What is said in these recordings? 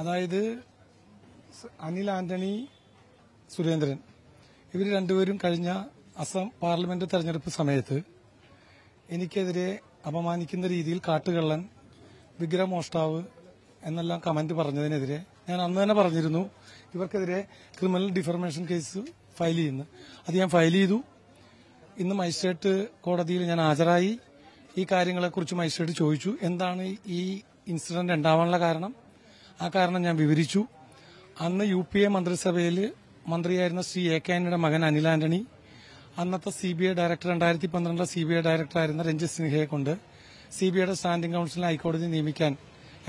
അതായത് അനിൽ ആന്റണി സുരേന്ദ്രൻ ഇവർ രണ്ടുപേരും കഴിഞ്ഞ അസം പാർലമെന്റ് തെരഞ്ഞെടുപ്പ് സമയത്ത് എനിക്കെതിരെ അപമാനിക്കുന്ന രീതിയിൽ കാട്ടുകള്ളൻ വിഗ്രഹമോഷ്ടാവ് എന്നെല്ലാം കമന്റ് പറഞ്ഞതിനെതിരെ ഞാൻ അന്ന് തന്നെ പറഞ്ഞിരുന്നു ഇവർക്കെതിരെ ക്രിമിനൽ ഡിഫർമേഷൻ കേസ് ഫയൽ ചെയ്യുന്നു അത് ഞാൻ ഫയൽ ചെയ്തു ഇന്ന് മജിസ്ട്രേറ്റ് കോടതിയിൽ ഞാൻ ഹാജരായി ഈ കാര്യങ്ങളെക്കുറിച്ച് മജിസ്ട്രേറ്റ് ചോദിച്ചു എന്താണ് ഈ ഇൻസിഡന്റ് ഉണ്ടാവാനുള്ള കാരണം ആ കാരണം ഞാൻ വിവരിച്ചു അന്ന് യു പി എ മന്ത്രിസഭയിൽ മന്ത്രിയായിരുന്ന ശ്രീ എ കെ ആന്റണിയുടെ മകൻ അനിൽ ആന്റണി അന്നത്തെ സി ബി ഐ ഡയറക്ടർ രണ്ടായിരത്തി പന്ത്രണ്ടിലെ സി ബി ഐ ഡയറക്ടറായിരുന്ന രഞ്ജിത് സിൻഹയെ കൊണ്ട് സി ബി ഐയുടെ സ്റ്റാൻഡിംഗ് കൌൺസിലിനെ ഹൈക്കോടതി നിയമിക്കാൻ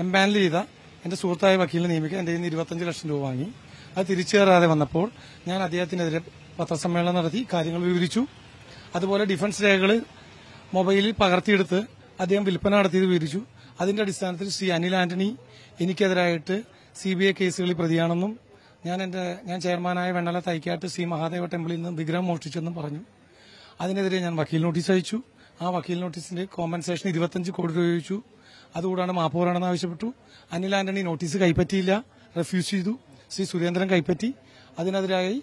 എംപാനൽ ചെയ്ത എന്റെ സുഹൃത്തായ വക്കീലിനെ നിയമിക്കാൻ എന്റെ കയ്യിൽ നിന്ന് ഇരുപത്തഞ്ച് ലക്ഷം രൂപ വാങ്ങി അത് തിരിച്ചു കയറാതെ വന്നപ്പോൾ ഞാൻ അദ്ദേഹത്തിനെതിരെ പത്രസമ്മേളനം നടത്തി കാര്യങ്ങൾ വിവരിച്ചു അതുപോലെ ഡിഫൻസ് രേഖകൾ മൊബൈലിൽ പകർത്തിയെടുത്ത് അദ്ദേഹം വിൽപ്പന നടത്തിയത് വിവരിച്ചു അതിന്റെ അടിസ്ഥാനത്തിൽ ശ്രീ അനിൽ ആന്റണി എനിക്കെതിരായിട്ട് സി ബി ഐ കേസുകളിൽ പ്രതിയാണെന്നും ഞാൻ എന്റെ ഞാൻ ചെയർമാനായ വെണ്ണല തൈക്കാട്ട് ശ്രീ മഹാദേവ ടെമ്പിളിൽ നിന്ന് വിഗ്രഹം മോഷ്ടിച്ചെന്നും പറഞ്ഞു അതിനെതിരെ ഞാൻ വക്കീൽ നോട്ടീസ് അയച്ചു ആ വക്കീൽ നോട്ടീസിന്റെ കോമ്പൻസേഷൻ ഇരുപത്തഞ്ച് കോടി രൂപ ചോദിച്ചു അതുകൂടാണ് മാപ്പ് പറയണമെന്ന് ആവശ്യപ്പെട്ടു അനിൽ ആന്റണി നോട്ടീസ് കൈപ്പറ്റിയില്ല റെഫ്യൂസ് ചെയ്തു ശ്രീ സുരേന്ദ്രൻ കൈപ്പറ്റി അതിനെതിരായി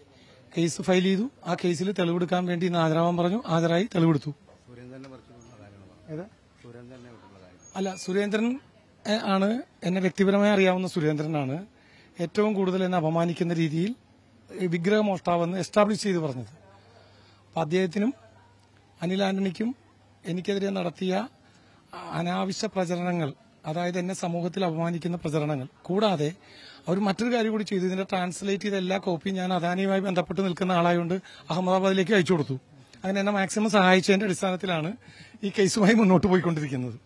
കേസ് ഫയൽ ചെയ്തു ആ കേസിൽ തെളിവെടുക്കാൻ വേണ്ടി ഇന്ന് ഹാജരാവാൻ പറഞ്ഞു ഹാജരായി തെളിവെടുത്തു സുരേന്ദ്രനെ അല്ല സുരേന്ദ്രൻ ആണ് എന്നെ വ്യക്തിപരമായി അറിയാവുന്ന സുരേന്ദ്രനാണ് ഏറ്റവും കൂടുതൽ എന്നെ അപമാനിക്കുന്ന രീതിയിൽ വിഗ്രഹമോഷ്ടാവെന്ന് എസ്റ്റാബ്ലിഷ് ചെയ്ത് പറഞ്ഞത് അപ്പം അദ്ദേഹത്തിനും അനിൽ ആന്റണിക്കും എനിക്കെതിരെ നടത്തിയ അനാവശ്യ പ്രചരണങ്ങൾ അതായത് എന്നെ സമൂഹത്തിൽ അപമാനിക്കുന്ന പ്രചരണങ്ങൾ കൂടാതെ അവർ മറ്റൊരു കാര്യം കൂടി ചെയ്തു ഇതിന്റെ ട്രാൻസ്ലേറ്റ് ചെയ്ത എല്ലാ കോപ്പിയും ഞാൻ അദാനിയുമായി ബന്ധപ്പെട്ട് നിൽക്കുന്ന ആളായതുകൊണ്ട് അഹമ്മദാബാദിലേക്ക് അയച്ചു കൊടുത്തു അങ്ങനെ എന്നെ മാക്സിമം സഹായിച്ചതിന്റെ അടിസ്ഥാനത്തിലാണ് ഈ കേസുമായി മുന്നോട്ട് പോയിക്കൊണ്ടിരിക്കുന്നത്